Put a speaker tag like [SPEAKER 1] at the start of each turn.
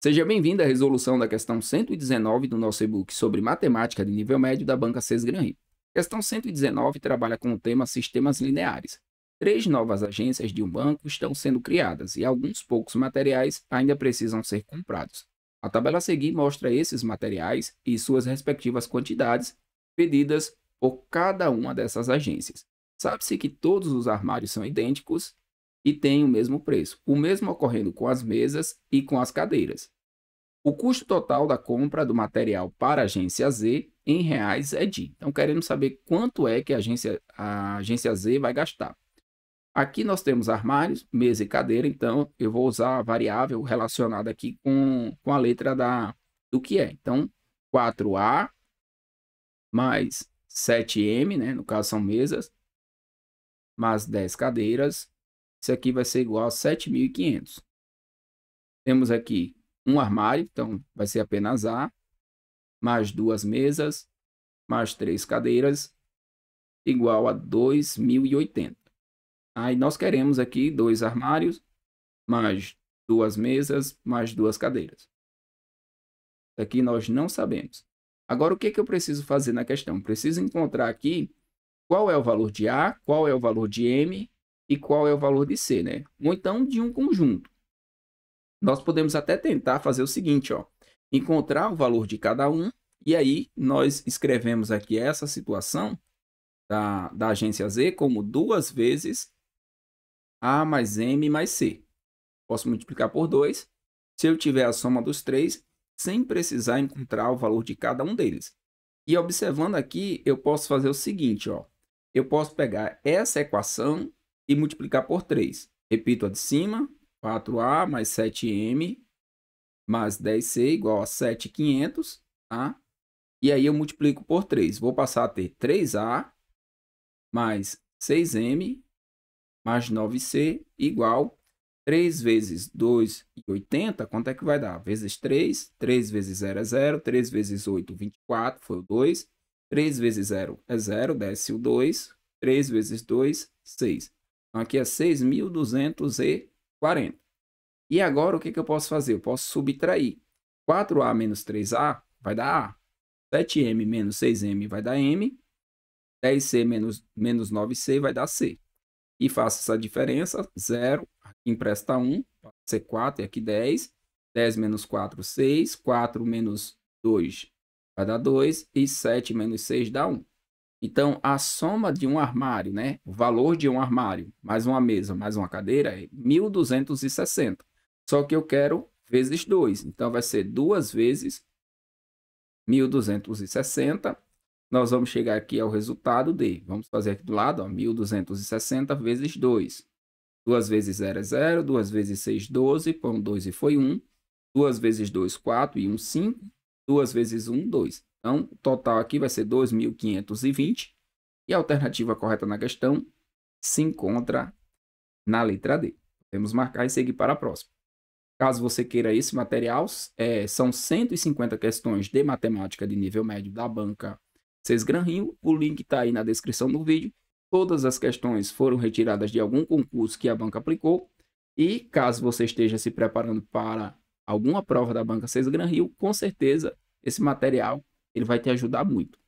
[SPEAKER 1] Seja bem-vindo à resolução da questão 119 do nosso e-book sobre matemática de nível médio da banca Sesgran Rio. Questão 119 trabalha com o tema sistemas lineares. Três novas agências de um banco estão sendo criadas e alguns poucos materiais ainda precisam ser comprados. A tabela a seguir mostra esses materiais e suas respectivas quantidades pedidas por cada uma dessas agências. Sabe-se que todos os armários são idênticos e tem o mesmo preço, o mesmo ocorrendo com as mesas e com as cadeiras. O custo total da compra do material para a agência Z em reais é de. Então queremos saber quanto é que a agência, a agência Z vai gastar. Aqui nós temos armários, mesa e cadeira, então eu vou usar a variável relacionada aqui com, com a letra da, do que é. Então, 4A mais 7M, né? no caso são mesas, mais 10 cadeiras, isso aqui vai ser igual a 7.500. Temos aqui um armário, então vai ser apenas A, mais duas mesas, mais três cadeiras, igual a 2.080. Aí nós queremos aqui dois armários, mais duas mesas, mais duas cadeiras. Aqui nós não sabemos. Agora, o que, é que eu preciso fazer na questão? Preciso encontrar aqui qual é o valor de A, qual é o valor de M e qual é o valor de C, né? Ou então de um conjunto. Nós podemos até tentar fazer o seguinte, ó, encontrar o valor de cada um, e aí nós escrevemos aqui essa situação da, da agência Z como duas vezes A mais M mais C. Posso multiplicar por 2, se eu tiver a soma dos três, sem precisar encontrar o valor de cada um deles. E observando aqui, eu posso fazer o seguinte, ó, eu posso pegar essa equação e multiplicar por 3. Repito a de cima, 4A mais 7M mais 10C igual a 7,500, tá? E aí eu multiplico por 3. Vou passar a ter 3A mais 6M mais 9C igual 3 vezes 2,80, quanto é que vai dar? Vezes 3, 3 vezes 0 é 0, 3 vezes 8, 24, foi o 2, 3 vezes 0 é 0, desce o 2, 3 vezes 2, 6. Então, aqui é 6.240. E agora, o que, que eu posso fazer? Eu posso subtrair. 4A menos 3A vai dar A. 7M menos 6M vai dar M. 10C menos, menos 9C vai dar C. E faço essa diferença, 0, aqui empresta 1, c 4 e aqui 10. 10 menos 4, 6. 4 menos 2 vai dar 2. E 7 menos 6 dá 1. Então, a soma de um armário, né? O valor de um armário, mais uma mesa, mais uma cadeira, é 1.260. Só que eu quero vezes 2. Então, vai ser duas vezes 1.260. Nós vamos chegar aqui ao resultado de... Vamos fazer aqui do lado, 1.260 vezes 2. 2 vezes 0 é 0, 2 vezes 6, 12, põe 2 e foi 1. 2 vezes 2, 4 e 1, 5. 2 vezes 1, 2. Então, o total aqui vai ser 2.520. E a alternativa correta na questão se encontra na letra D. Podemos marcar e seguir para a próxima. Caso você queira esse material, é, são 150 questões de matemática de nível médio da banca Seis Gran Rio. O link está aí na descrição do vídeo. Todas as questões foram retiradas de algum concurso que a banca aplicou. E caso você esteja se preparando para alguma prova da banca Seis Gran Rio, com certeza esse material ele vai te ajudar muito.